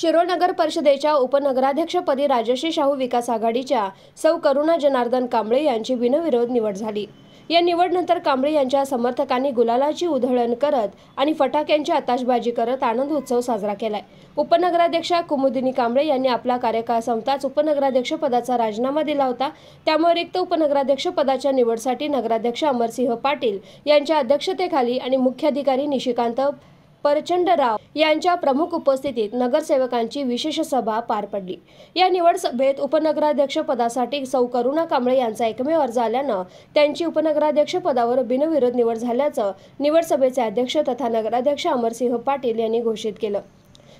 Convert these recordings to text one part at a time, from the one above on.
शिरोळ नगर परिषदेच्या उपनगराध्यक्षपदी राजश्री शाहू विकास आघाडीच्या सौ करुणा जनार्दन कांबळे यांची बिनविरोध निवड झाली या निवडनंतर कांबळे यांच्या समर्थकांनी गुलालाची उधळण करत आणि फटाक्यांची आताशबाजी करत आनंद उत्सव साजरा केलाय उपनगराध्यक्षा कुमुदिनी कांबळे यांनी आपला कार्यकाळ संपताच उपनगराध्यक्ष पदाचा राजीनामा दिला होता त्यामुळे रिक्त उपनगराध्यक्ष पदाच्या निवडसाठी नगराध्यक्ष अमरसिंह पाटील यांच्या अध्यक्षतेखाली आणि मुख्याधिकारी निशिकांत राव यांच्या प्रमुख उपस्थितीत नगरसेवकांची विशेष सभा पार पडली या निवड सभेत उपनगराध्यक्ष पदासाठी सौ करुणा कांबळे यांचा एकमेव अर्ज आल्यानं त्यांची उपनगराध्यक्ष पदावर बिनविरोध निवड झाल्याचं निवड सभेचे अध्यक्ष तथा नगराध्यक्ष अमरसिंह पाटील यांनी घोषित केलं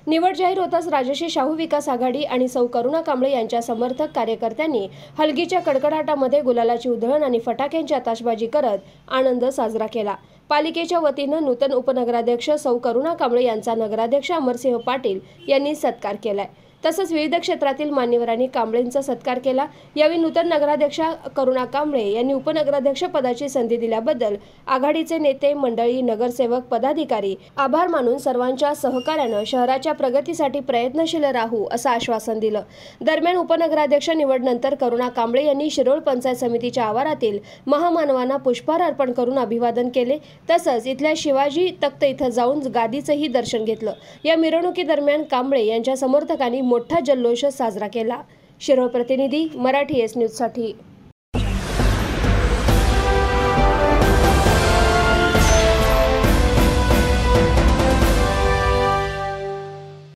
निवड जाहीर होताच राजश्री शाहू विकास आघाडी आणि सौ करुणा कांबळे यांच्या समर्थक कार्यकर्त्यांनी हलगीच्या कडकडाटामध्ये गुलालाची उधळण आणि फटाक्यांची आताशबाजी करत आनंद साजरा केला पालिकेच्या वतीनं नूतन उपनगराध्यक्ष सौ करुणा कांबळे यांचा नगराध्यक्ष अमरसिंह पाटील यांनी सत्कार केलाय तसंच विविध क्षेत्रातील मान्यवरांनी कांबळेंचा सत्कार केला यावेळी नूतन नगराध्यक्षा करुणा कांबळे यांनी उपनगराध्यक्ष पदाची संधी दिल्याबद्दल आघाडीचे नेते मंडळी नगरसेवक पदाधिकारी आभार मानून सर्वांच्या सहकार्यानं शहराच्या प्रगतीसाठी प्रयत्नशील राहू असं आश्वासन दिलं दरम्यान उपनगराध्यक्ष निवडनंतर करुणा कांबळे यांनी शिरोळ पंचायत समितीच्या आवारातील महामानवांना पुष्पहार अर्पण करून अभिवादन केले तसंच इथल्या शिवाजी तख्त इथं जाऊन गादीचंही दर्शन घेतलं या मिरवणुकीदरम्यान कांबळे यांच्या समर्थकांनी मोठा जल्लोष साजरा केला शिरोप्रतिनिधी मराठी एस न्यूजसाठी